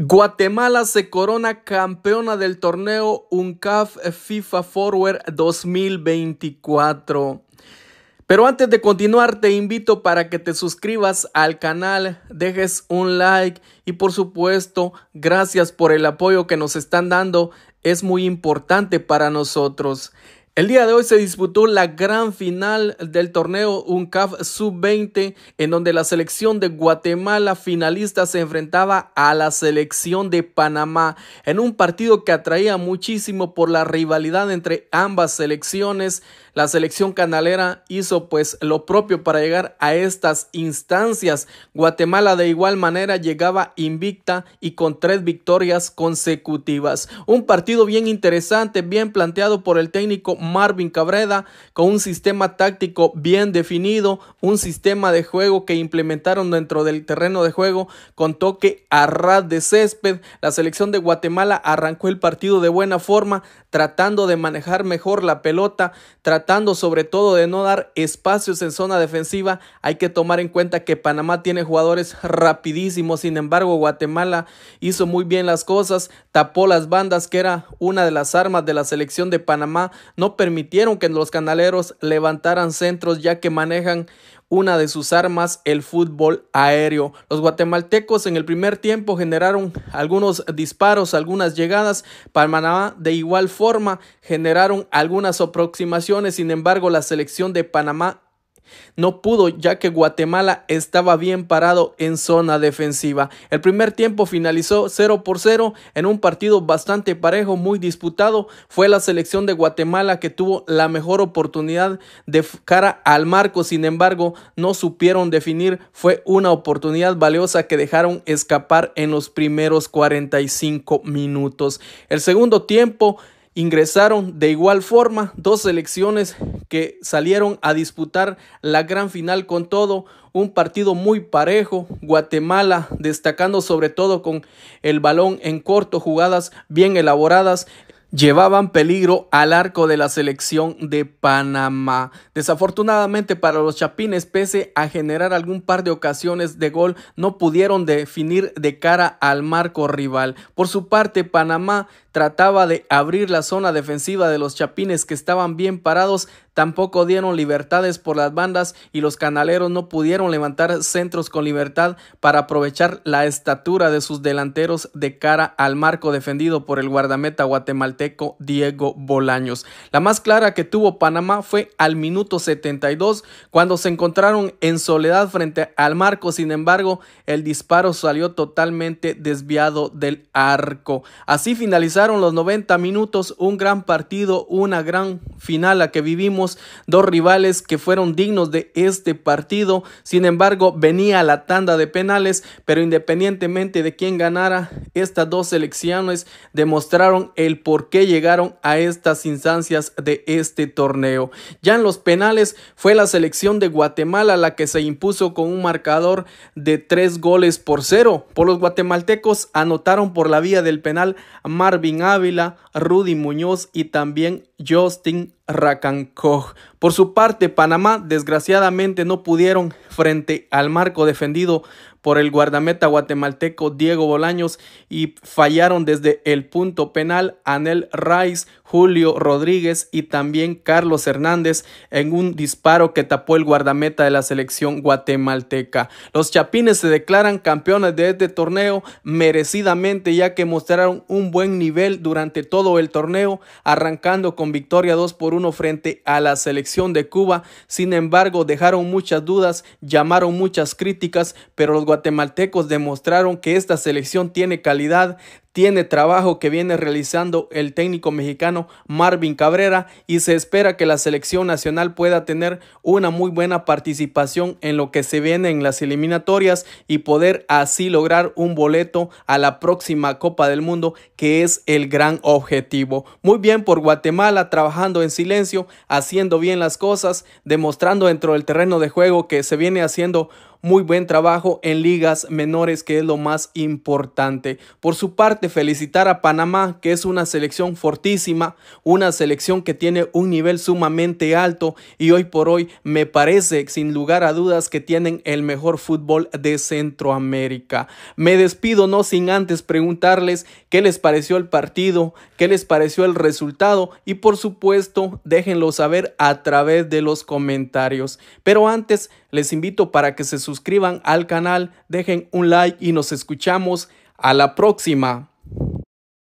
Guatemala se corona campeona del torneo UNCAF FIFA Forward 2024. Pero antes de continuar te invito para que te suscribas al canal, dejes un like y por supuesto gracias por el apoyo que nos están dando, es muy importante para nosotros. El día de hoy se disputó la gran final del torneo UNCAF Sub-20, en donde la selección de Guatemala finalista se enfrentaba a la selección de Panamá, en un partido que atraía muchísimo por la rivalidad entre ambas selecciones. La selección canalera hizo pues lo propio para llegar a estas instancias. Guatemala de igual manera llegaba invicta y con tres victorias consecutivas. Un partido bien interesante, bien planteado por el técnico Marvin Cabreda, con un sistema táctico bien definido, un sistema de juego que implementaron dentro del terreno de juego con toque a ras de césped. La selección de Guatemala arrancó el partido de buena forma, tratando de manejar mejor la pelota, tratando sobre todo de no dar espacios en zona defensiva. Hay que tomar en cuenta que Panamá tiene jugadores rapidísimos, sin embargo Guatemala hizo muy bien las cosas, tapó las bandas que era una de las armas de la selección de Panamá, no permitieron que los canaleros levantaran centros ya que manejan una de sus armas, el fútbol aéreo. Los guatemaltecos en el primer tiempo generaron algunos disparos, algunas llegadas. Panamá de igual forma generaron algunas aproximaciones. Sin embargo, la selección de Panamá no pudo ya que Guatemala estaba bien parado en zona defensiva. El primer tiempo finalizó 0 por 0 en un partido bastante parejo, muy disputado. Fue la selección de Guatemala que tuvo la mejor oportunidad de cara al marco, sin embargo no supieron definir. Fue una oportunidad valiosa que dejaron escapar en los primeros 45 minutos. El segundo tiempo ingresaron de igual forma dos selecciones que salieron a disputar la gran final con todo un partido muy parejo. Guatemala destacando sobre todo con el balón en corto, jugadas bien elaboradas llevaban peligro al arco de la selección de Panamá. Desafortunadamente para los Chapines, pese a generar algún par de ocasiones de gol, no pudieron definir de cara al marco rival. Por su parte, Panamá trataba de abrir la zona defensiva de los Chapines que estaban bien parados, tampoco dieron libertades por las bandas y los canaleros no pudieron levantar centros con libertad para aprovechar la estatura de sus delanteros de cara al marco defendido por el guardameta guatemalteco. Diego Bolaños. La más clara que tuvo Panamá fue al minuto 72 cuando se encontraron en soledad frente al marco. Sin embargo, el disparo salió totalmente desviado del arco. Así finalizaron los 90 minutos, un gran partido, una gran final a que vivimos, dos rivales que fueron dignos de este partido. Sin embargo, venía la tanda de penales, pero independientemente de quién ganara, estas dos selecciones demostraron el porqué que llegaron a estas instancias de este torneo. Ya en los penales fue la selección de Guatemala la que se impuso con un marcador de tres goles por cero. Por los guatemaltecos anotaron por la vía del penal Marvin Ávila, Rudy Muñoz y también Justin racanco Por su parte, Panamá desgraciadamente no pudieron frente al marco defendido por el guardameta guatemalteco Diego Bolaños y fallaron desde el punto penal Anel Rice, Julio Rodríguez y también Carlos Hernández en un disparo que tapó el guardameta de la selección guatemalteca. Los Chapines se declaran campeones de este torneo merecidamente ya que mostraron un buen nivel durante todo el torneo, arrancando con victoria 2 por 1 frente a la selección de Cuba. Sin embargo, dejaron muchas dudas, llamaron muchas críticas, pero los guatemaltecos demostraron que esta selección tiene calidad, tiene trabajo que viene realizando el técnico mexicano Marvin Cabrera y se espera que la selección nacional pueda tener una muy buena participación en lo que se viene en las eliminatorias y poder así lograr un boleto a la próxima Copa del Mundo que es el gran objetivo. Muy bien por Guatemala trabajando en silencio, haciendo bien las cosas, demostrando dentro del terreno de juego que se viene haciendo muy buen trabajo en ligas menores que es lo más importante. Por su parte, felicitar a Panamá, que es una selección fortísima, una selección que tiene un nivel sumamente alto y hoy por hoy me parece, sin lugar a dudas, que tienen el mejor fútbol de Centroamérica. Me despido no sin antes preguntarles qué les pareció el partido, qué les pareció el resultado y por supuesto déjenlo saber a través de los comentarios. Pero antes les invito para que se suscriban al canal, dejen un like y nos escuchamos a la próxima.